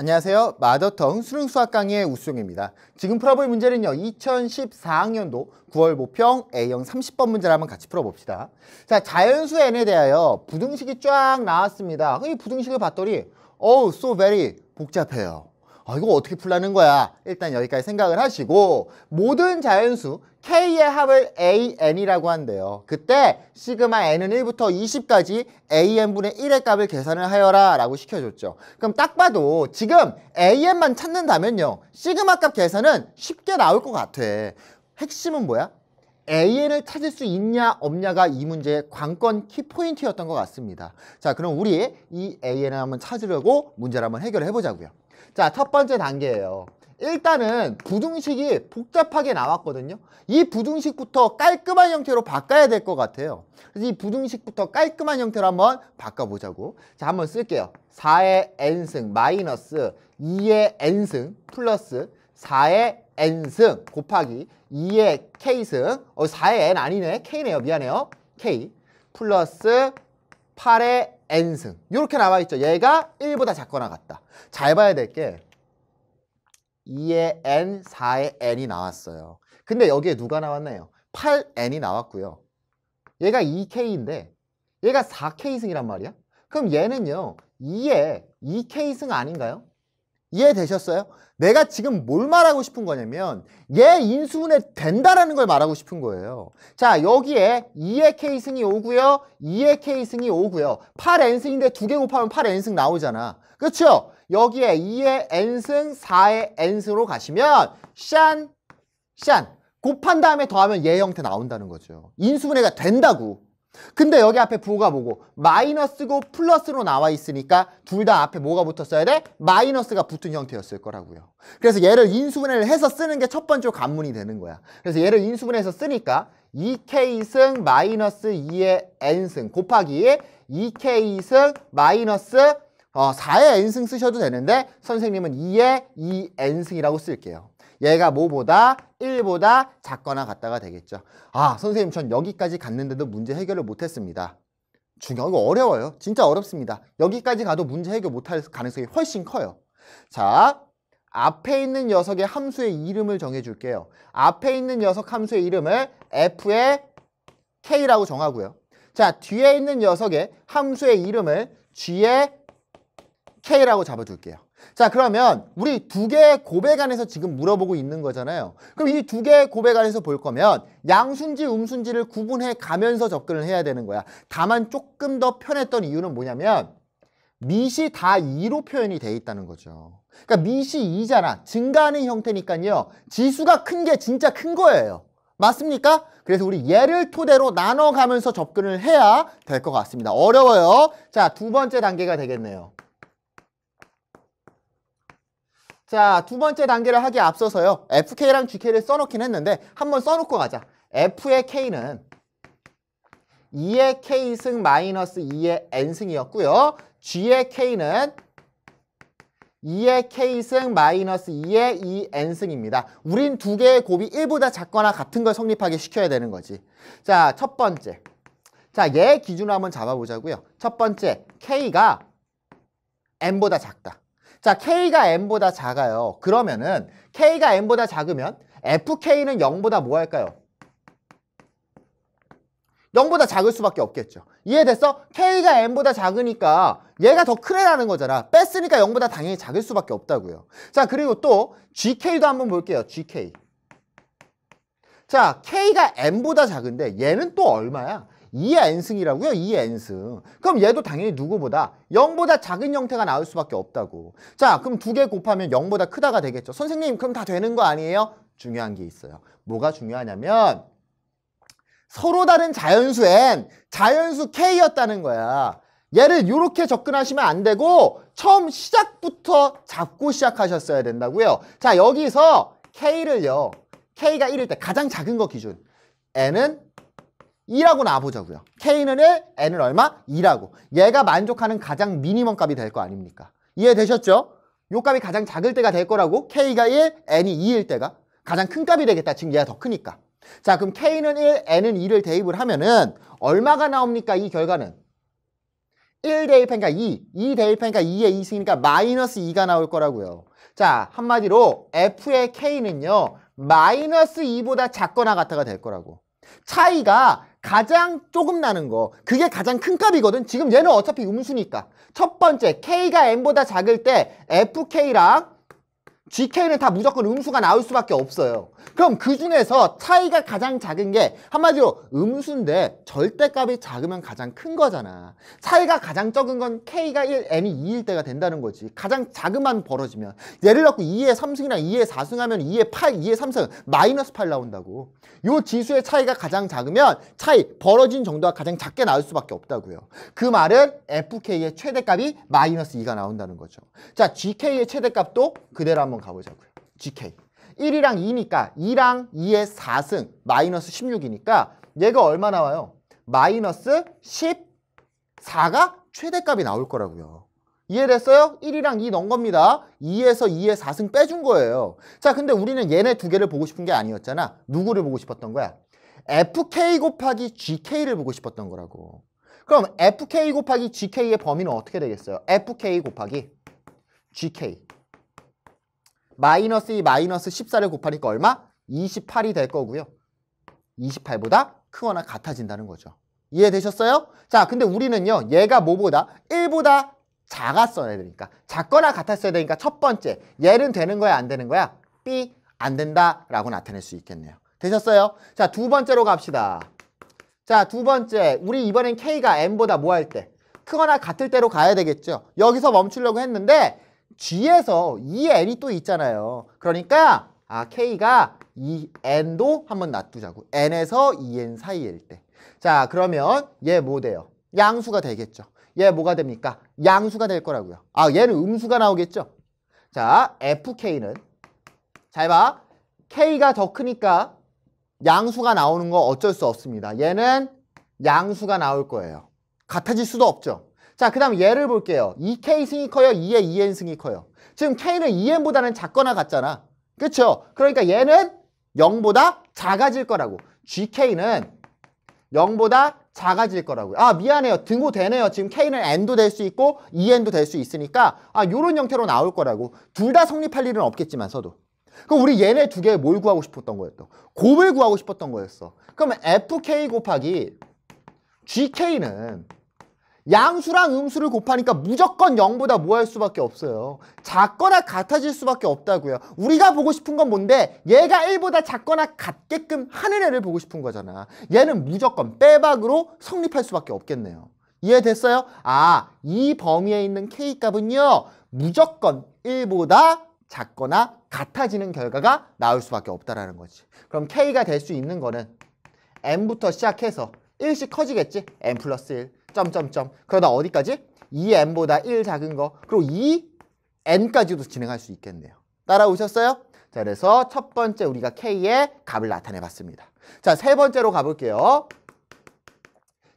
안녕하세요. 마더텅 수능 수학 강의 의 우수용입니다. 지금 풀어볼 문제는요. 2014학년도 9월 모평 A형 30번 문제를 한번 같이 풀어봅시다. 자, 자연수 n에 대하여 부등식이 쫙 나왔습니다. 이 부등식을 봤더니 어우, so very 복잡해요. 어, 이거 어떻게 풀라는 거야? 일단 여기까지 생각을 하시고 모든 자연수 K의 합을 AN이라고 한대요. 그때 시그마 N은 1부터 20까지 AN분의 1의 값을 계산을 하여라 라고 시켜줬죠. 그럼 딱 봐도 지금 AN만 찾는다면요. 시그마 값 계산은 쉽게 나올 것 같아. 핵심은 뭐야? AN을 찾을 수 있냐 없냐가 이 문제의 관건 키포인트였던 것 같습니다. 자 그럼 우리 이 AN을 한번 찾으려고 문제를 한번 해결해 보자고요. 자, 첫 번째 단계예요. 일단은 부등식이 복잡하게 나왔거든요. 이 부등식부터 깔끔한 형태로 바꿔야 될 것 같아요. 그래서 이 부등식부터 깔끔한 형태로 한번 바꿔보자고. 자, 한번 쓸게요. 4의 n승 마이너스 2의 n승 플러스 4의 n승 곱하기 2의 k승 어 4의 n 아니네. k네요. 미안해요. k 플러스 8의 n승 이렇게 나와있죠 얘가 1보다 작거나 같다 잘 봐야 될 게 2의 n, 4의 n이 나왔어요 근데 여기에 누가 나왔나요? 8n이 나왔고요 얘가 2k인데 얘가 4k승이란 말이야 그럼 얘는요 2의 2k승 아닌가요? 이해되셨어요? 내가 지금 뭘 말하고 싶은 거냐면 얘 인수분해 된다라는 걸 말하고 싶은 거예요. 자 여기에 2의 K승이 오고요 2의 K승이 오고요 8N승인데 두 개 곱하면 8N승 나오잖아. 그렇죠? 여기에 2의 N승, 4의 N승으로 가시면 샨, 샨 곱한 다음에 더하면 얘 형태 나온다는 거죠. 인수분해가 된다고. 근데 여기 앞에 부호가 뭐고 마이너스고 플러스로 나와 있으니까 둘 다 앞에 뭐가 붙었어야 돼? 마이너스가 붙은 형태였을 거라고요. 그래서 얘를 인수분해를 해서 쓰는 게 첫 번째 관문이 되는 거야. 그래서 얘를 인수분해해서 쓰니까 2k승 마이너스 2의 n승 곱하기 2k승 마이너스 어, 4의 n승 쓰셔도 되는데 선생님은 2의 2n승이라고 쓸게요. 얘가 뭐보다 1보다 작거나 같다가 되겠죠. 아 선생님 전 여기까지 갔는데도 문제 해결을 못했습니다. 중요한 거 어려워요. 진짜 어렵습니다. 여기까지 가도 문제 해결 못할 가능성이 훨씬 커요. 자, 앞에 있는 녀석의 함수의 이름을 정해줄게요. 앞에 있는 녀석 함수의 이름을 f의 k라고 정하고요. 자, 뒤에 있는 녀석의 함수의 이름을 g의 k라고 잡아줄게요. 자 그러면 우리 두 개의 고백 안에서 지금 물어보고 있는 거잖아요 그럼 이 두 개의 고백 안에서 볼 거면 양순지 음순지를 구분해 가면서 접근을 해야 되는 거야 다만 조금 더 편했던 이유는 뭐냐면 미시 다 2로 표현이 돼 있다는 거죠 그러니까 미시 2잖아 증가하는 형태니까요 지수가 큰 게 진짜 큰 거예요 맞습니까? 그래서 우리 얘를 토대로 나눠가면서 접근을 해야 될 것 같습니다 어려워요 자 두 번째 단계가 되겠네요 자, 두 번째 단계를 하기에 앞서서요. FK랑 GK를 써놓긴 했는데 한 번 써놓고 가자. F의 K는 2의 K승 마이너스 2의 N승이었고요. G의 K는 2의 K승 마이너스 2의 2N승입니다. E, 우린 두 개의 곱이 1보다 작거나 같은 걸 성립하게 시켜야 되는 거지. 자, 첫 번째. 자, 얘 기준으로 한번 잡아보자고요. 첫 번째, K가 N보다 작다. 자, K가 M보다 작아요. 그러면은 K가 M보다 작으면 FK는 0보다 뭐 할까요? 0보다 작을 수밖에 없겠죠. 이해됐어? K가 M보다 작으니까 얘가 더 크래라는 거잖아. 뺐으니까 0보다 당연히 작을 수밖에 없다고요. 자, 그리고 또 GK도 한번 볼게요. GK. 자, K가 M보다 작은데 얘는 또 얼마야? 2n승이라고요. 2n승. 그럼 얘도 당연히 누구보다 0보다 작은 형태가 나올 수밖에 없다고. 자, 그럼 두 개 곱하면 0보다 크다가 되겠죠. 선생님, 그럼 다 되는 거 아니에요? 중요한 게 있어요. 뭐가 중요하냐면 서로 다른 자연수 n, 자연수 k였다는 거야. 얘를 이렇게 접근하시면 안 되고 처음 시작부터 잡고 시작하셨어야 된다고요. 자, 여기서 k를요. k가 1일 때 가장 작은 거 기준. n은 2라고 나보자고요 K는 1, N은 얼마? 2라고. 얘가 만족하는 가장 미니멈 값이 될 거 아닙니까? 이해되셨죠? 요 값이 가장 작을 때가 될 거라고 K가 1, N이 2일 때가 가장 큰 값이 되겠다. 지금 얘가 더 크니까. 자 그럼 K는 1, N은 2를 대입을 하면은 얼마가 나옵니까? 이 결과는 1 대입하니까 2, 2 대입하니까 2의 2승이니까 마이너스 2가 나올 거라고요. 자 한마디로 F의 K는요. 마이너스 2보다 작거나 같아가 될 거라고. 차이가 가장 조금 나는 거 그게 가장 큰 값이거든 지금 얘는 어차피 음수니까 첫 번째 K가 n 보다 작을 때 FK랑 GK는 다 무조건 음수가 나올 수밖에 없어요. 그럼 그 중에서 차이가 가장 작은 게 한마디로 음수인데 절대값이 작으면 가장 큰 거잖아. 차이가 가장 적은 건 K가 1, N이 2일 때가 된다는 거지. 가장 작은만 벌어지면. 예를 갖고 2의 3승이랑 2의 4승 하면 2의 8, 2의 3승 마이너스 8 나온다고. 요 지수의 차이가 가장 작으면 차이, 벌어진 정도가 가장 작게 나올 수밖에 없다고요. 그 말은 FK의 최대값이 마이너스 2가 나온다는 거죠. 자, GK의 최대값도 그대로 한번 한번 가보자고요. GK. 1이랑 2니까 2랑 2의 4승 마이너스 16이니까 얘가 얼마 나와요? 마이너스 14가 최대값이 나올 거라고요. 이해됐어요? 1이랑 2 넣은 겁니다. 2에서 2의 4승 빼준 거예요. 자, 근데 우리는 얘네 두 개를 보고 싶은 게 아니었잖아. 누구를 보고 싶었던 거야? FK 곱하기 GK를 보고 싶었던 거라고. 그럼 FK 곱하기 GK의 범위는 어떻게 되겠어요? FK 곱하기 GK. 마이너스 2 마이너스 14를 곱하니까 얼마? 28이 될 거고요. 28보다 크거나 같아진다는 거죠. 이해되셨어요? 자, 근데 우리는요. 얘가 뭐보다? 1보다 작았어야 되니까. 작거나 같았어야 되니까 첫 번째. 얘는 되는 거야? 안 되는 거야? B. 안 된다라고 나타낼 수 있겠네요. 되셨어요? 자, 두 번째로 갑시다. 자, 두 번째. 우리 이번엔 K가 M보다 뭐 할 때? 크거나 같을 때로 가야 되겠죠. 여기서 멈추려고 했는데 G에서 EN이 또 있잖아요. 그러니까 아 K가 EN도 한번 놔두자고. N에서 EN 사이일 때. 자 그러면 얘 뭐 돼요? 양수가 되겠죠. 얘 뭐가 됩니까? 양수가 될 거라고요. 아 얘는 음수가 나오겠죠. 자 FK는 잘 봐. K가 더 크니까 양수가 나오는 거 어쩔 수 없습니다. 얘는 양수가 나올 거예요. 같아질 수도 없죠. 자, 그 다음 얘를 볼게요. 2K 승이 커요? 2의 2N 승이 커요? 지금 K는 2N보다는 작거나 같잖아. 그렇죠? 그러니까 얘는 0보다 작아질 거라고. GK는 0보다 작아질 거라고아 미안해요. 등호되네요. 지금 K는 N도 될 수 있고 2N도 될 수 있으니까 아 요런 형태로 나올 거라고. 둘 다 성립할 일은 없겠지만서도. 그럼 우리 얘네 두 개 뭘 구하고 싶었던 거였어? 곱을 구하고 싶었던 거였어. 그럼 FK 곱하기 GK는 양수랑 음수를 곱하니까 무조건 0보다 뭐 할 수밖에 없어요. 작거나 같아질 수밖에 없다고요. 우리가 보고 싶은 건 뭔데 얘가 1보다 작거나 같게끔 하는 애를 보고 싶은 거잖아. 얘는 무조건 빼박으로 성립할 수밖에 없겠네요. 이해됐어요? 아, 이 범위에 있는 K값은요. 무조건 1보다 작거나 같아지는 결과가 나올 수밖에 없다라는 거지. 그럼 K가 될 수 있는 거는 M부터 시작해서 1씩 커지겠지? M 플러스 1. 점점점 그러다 어디까지? 2n보다 1 작은 거 그리고 2n까지도 진행할 수 있겠네요. 따라오셨어요? 자, 그래서 첫 번째 우리가 k의 값을 나타내봤습니다. 자, 세 번째로 가볼게요.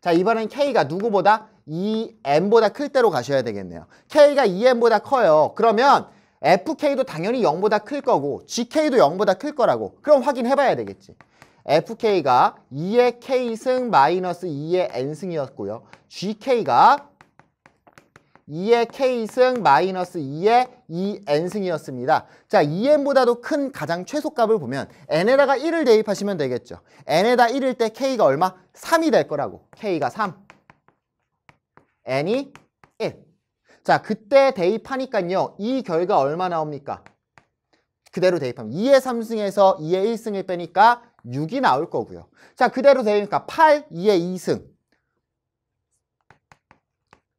자, 이번엔 k가 누구보다 2n보다 클 때로 가셔야 되겠네요. k가 2n보다 커요. 그러면 fk도 당연히 0보다 클 거고 gk도 0보다 클 거라고. 그럼 확인해봐야 되겠지. FK가 2의 K승 마이너스 2의 N승이었고요. GK가 2의 K승 마이너스 2의 2N승이었습니다. 자, 2N보다도 큰 가장 최소값을 보면 N에다가 1을 대입하시면 되겠죠. N에다 1일 때 K가 얼마? 3이 될 거라고. K가 3, N이 1. 자, 그때 대입하니까요. 이 결과 얼마 나옵니까? 그대로 대입하면 2의 3승에서 2의 1승을 빼니까 6이 나올 거고요. 자, 그대로 되니까 8, 2의 2승.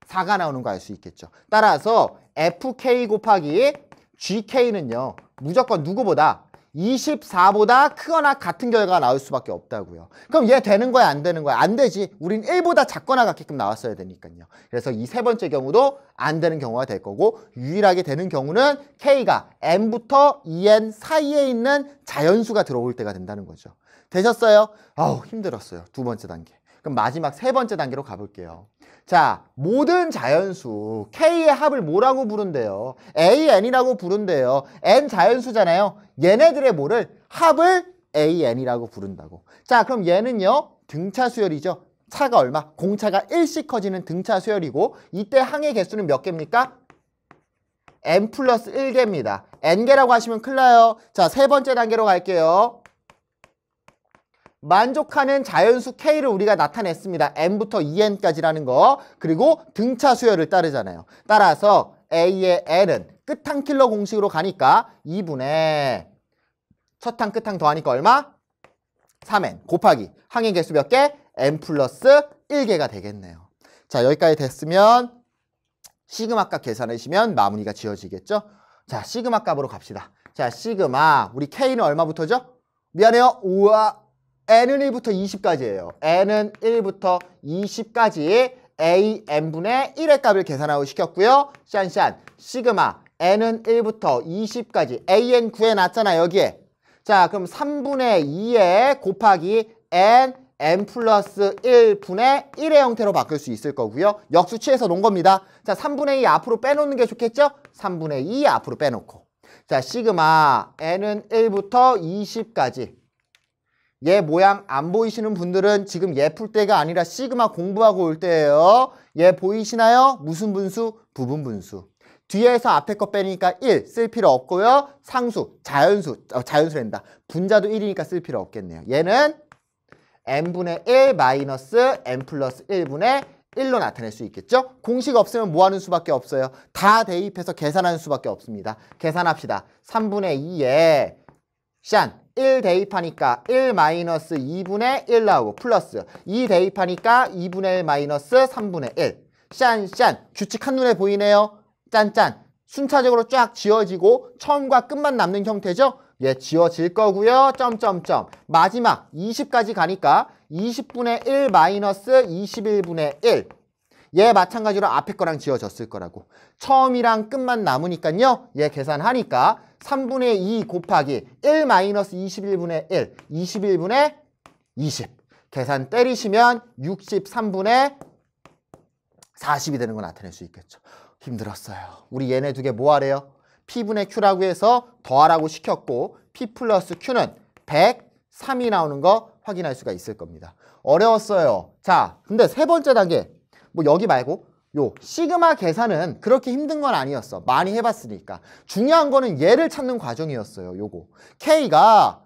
4가 나오는 거 알 수 있겠죠. 따라서 FK 곱하기 GK는요. 무조건 누구보다 24보다 크거나 같은 결과가 나올 수밖에 없다고요. 그럼 얘 되는 거야 안 되는 거야? 안 되지. 우린 1보다 작거나 같게끔 나왔어야 되니까요. 그래서 이 세 번째 경우도 안 되는 경우가 될 거고 유일하게 되는 경우는 K가 m 부터 EN 사이에 있는 자연수가 들어올 때가 된다는 거죠. 되셨어요? 아우 힘들었어요. 두 번째 단계. 그럼 마지막 세 번째 단계로 가볼게요. 자, 모든 자연수 K의 합을 뭐라고 부른대요? AN이라고 부른대요. N 자연수잖아요. 얘네들의 뭐를 합을 AN이라고 부른다고. 자, 그럼 얘는요. 등차 수열이죠. 차가 얼마? 공차가 1씩 커지는 등차 수열이고 이때 항의 개수는 몇 개입니까? n 플러스 1개입니다. n개라고 하시면 큰일 나요. 자, 세 번째 단계로 갈게요. 만족하는 자연수 K를 우리가 나타냈습니다. N부터 EN까지라는 거. 그리고 등차 수열을 따르잖아요. 따라서 A의 L은 끝항킬러 공식으로 가니까 2분의 첫탕끝탕 더하니까 얼마? 3N 곱하기 항의 개수 몇 개? N 플러스 1개가 되겠네요. 자 여기까지 됐으면 시그마 값 계산하시면 마무리가 지어지겠죠? 자 시그마 값으로 갑시다. 자 시그마 우리 K는 얼마부터죠? 미안해요. 우와 n은 1부터 20까지예요. n은 1부터 20까지 a n분의 1의 값을 계산하고 시켰고요. 샨샨 시그마 n은 1부터 20까지 an 구에놨잖아 여기에. 자 그럼 3분의 2에 곱하기 n n 플러스 1분의 1의 형태로 바꿀 수 있을 거고요. 역수치에서 놓은 겁니다. 자 3분의 2 앞으로 빼놓는 게 좋겠죠? 3분의 2 앞으로 빼놓고. 자 시그마 n은 1부터 20까지 얘 예 모양 안 보이시는 분들은 지금 얘풀 예 때가 아니라 시그마 공부하고 올 때예요. 얘 예 보이시나요? 무슨 분수? 부분 분수. 뒤에서 앞에 거 빼니까 1 쓸 필요 없고요. 상수, 자연수, 어, 자연수랜다. 분자도 1이니까 쓸 필요 없겠네요. 얘는 n분의 1 마이너스 n 플러스 1분의 1로 나타낼 수 있겠죠? 공식 없으면 뭐 하는 수밖에 없어요? 다 대입해서 계산하는 수밖에 없습니다. 계산합시다. 3분의 2에 샨1 대입하니까 1 마이너스 2분의 1 나오고 플러스 2 대입하니까 2분의 1 마이너스 3분의 1 짠짠 규칙 한눈에 보이네요 짠짠 순차적으로 쫙 지어지고 처음과 끝만 남는 형태죠 예 지어질 거고요 점점점 마지막 20까지 가니까 20분의 1 마이너스 21분의 1 예, 마찬가지로 앞에 거랑 지어졌을 거라고 처음이랑 끝만 남으니까요 예, 계산하니까 3분의 2 곱하기 1 마이너스 21분의 1, 21분의 20. 계산 때리시면 63분의 40이 되는 걸 나타낼 수 있겠죠. 힘들었어요. 우리 얘네 두 개 뭐 하래요? P분의 Q라고 해서 더하라고 시켰고 P 플러스 Q는 103이 나오는 거 확인할 수가 있을 겁니다. 어려웠어요. 자, 근데 세 번째 단계. 뭐 여기 말고 요 시그마 계산은 그렇게 힘든 건 아니었어. 많이 해봤으니까. 중요한 거는 얘를 찾는 과정이었어요. 요거. K가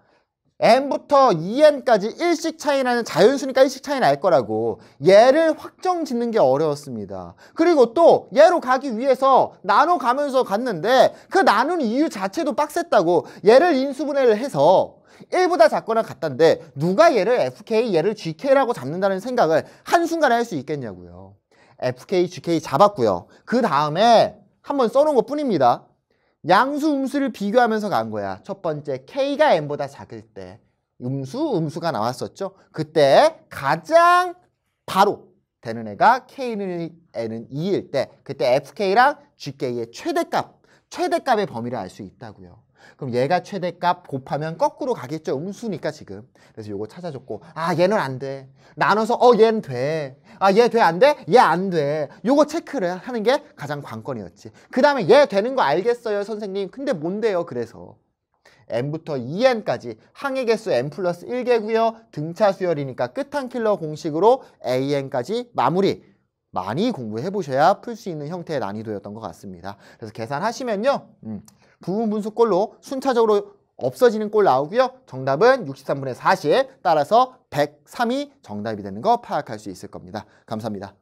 N부터 2N까지 일씩차이나는 자연수니까 일씩 차이 날 거라고 얘를 확정 짓는 게 어려웠습니다. 그리고 또 얘로 가기 위해서 나눠 가면서 갔는데 그 나눈 이유 자체도 빡셌다고 얘를 인수분해를 해서 1보다 작거나 같던데 누가 얘를 FK, 얘를 GK라고 잡는다는 생각을 한순간에 할 수 있겠냐고요. FK, GK 잡았고요. 그 다음에 한 번 써놓은 것 뿐입니다. 양수, 음수를 비교하면서 간 거야. 첫 번째, K가 M보다 작을 때 음수, 음수가 나왔었죠. 그때 가장 바로 되는 애가 K는 N은 2일 때 그때 FK랑 GK의 최대값 최대값의 범위를 알 수 있다고요. 그럼 얘가 최대값 곱하면 거꾸로 가겠죠. 음수니까 지금. 그래서 요거 찾아줬고 아 얘는 안 돼. 나눠서 어 얘는 돼. 아얘돼 안 돼? 얘 안 돼. 요거 체크를 하는 게 가장 관건이었지. 그 다음에 얘 되는 거 알겠어요 선생님. 근데 뭔데요 그래서. n부터 2n까지 e 항의 개수 n 플러스 1개고요. 등차 수열이니까 끝한 킬러 공식으로 an까지 마무리. 많이 공부해 보셔야 풀 수 있는 형태의 난이도였던 것 같습니다. 그래서 계산하시면요. 음, 부분 분수꼴로 순차적으로 없어지는 꼴 나오고요. 정답은 63분의 40 따라서 103이 정답이 되는 거 파악할 수 있을 겁니다. 감사합니다.